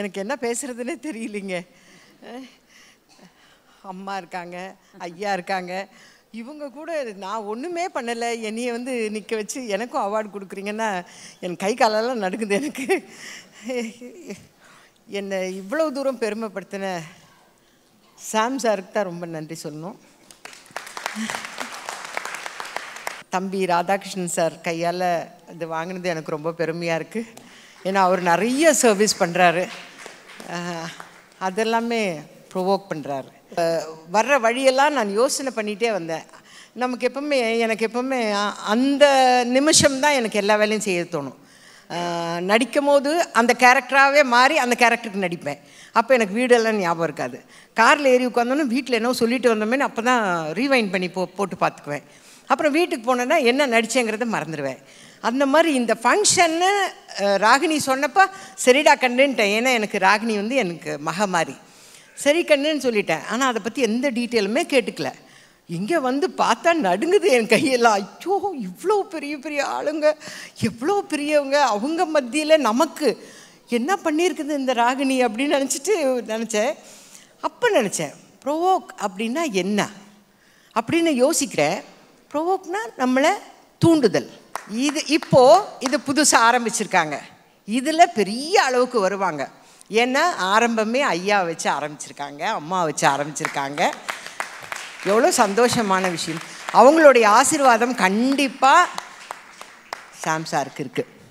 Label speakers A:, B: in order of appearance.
A: எனக்கு என்ன பேசுகிறதுனே தெரியலிங்க அம்மா இருக்காங்க ஐயா இருக்காங்க இவங்க கூட நான் ஒன்றுமே பண்ணலை என்னையை வந்து நிற்க வச்சு எனக்கும் அவார்டு கொடுக்குறீங்கன்னா என் கை காலெல்லாம் நடக்குது எனக்கு என்னை இவ்வளோ தூரம் பெருமைப்படுத்தின சாம் சாருக்கு தான் ரொம்ப நன்றி சொல்லணும் தம்பி ராதாகிருஷ்ணன் சார் கையால் இது வாங்கினது எனக்கு ரொம்ப பெருமையாக இருக்குது ஏன்னா அவர் நிறைய சர்வீஸ் பண்ணுறாரு அதெல்லாமே ப்ரொவோக் பண்ணுறாரு வர்ற வழியெல்லாம் நான் யோசனை பண்ணிகிட்டே வந்தேன் நமக்கு எப்பவுமே எனக்கு எப்பவுமே அந்த நிமிஷம்தான் எனக்கு எல்லா வேலையும் செய்ய தோணும் நடிக்கும் போது அந்த கேரக்டராகவே மாறி அந்த கேரக்டருக்கு நடிப்பேன் அப்போ எனக்கு வீடெல்லாம் ஞாபகம் இருக்காது காரில் ஏறி உட்காந்தோன்னு வீட்டில் என்ன சொல்லிட்டு வந்தோமேனு அப்போ தான் ரீவைண்ட் பண்ணி போ போட்டு பார்த்துக்குவேன் அப்புறம் வீட்டுக்கு போனேன்னா என்ன நடித்தேங்கிறத மறந்துடுவேன் அந்த மாதிரி இந்த ஃபங்க்ஷன்னு ராகினி சொன்னப்போ சரிடா கண்ணுன்ட்டேன் ஏன்னா எனக்கு ராகினி வந்து எனக்கு மக சரி கண்ணுன்னு சொல்லிட்டேன் ஆனால் அதை பற்றி எந்த டீட்டெயிலுமே கேட்டுக்கல இங்கே வந்து பார்த்தா நடுங்குது என் கையெல்லாம் ஐயோ இவ்வளோ பெரிய பெரிய ஆளுங்க எவ்வளோ பெரியவங்க அவங்க மத்தியில் நமக்கு என்ன பண்ணியிருக்குது இந்த ராகினி அப்படின்னு நினச்சிட்டு நினச்சேன் அப்போ நினச்சேன் ப்ரொவோக் அப்படின்னா என்ன அப்படின்னு யோசிக்கிறேன் ப்ரோவோக்னால் நம்மளை தூண்டுதல் இது இப்போது இது புதுசாக ஆரம்பிச்சிருக்காங்க இதில் பெரிய அளவுக்கு வருவாங்க ஏன்னா ஆரம்பமே ஐயா வச்சு ஆரம்பிச்சிருக்காங்க அம்மா வச்சு ஆரம்பிச்சிருக்காங்க எவ்வளோ சந்தோஷமான விஷயம் அவங்களுடைய ஆசிர்வாதம் கண்டிப்பாக சாம்சாருக்கு இருக்குது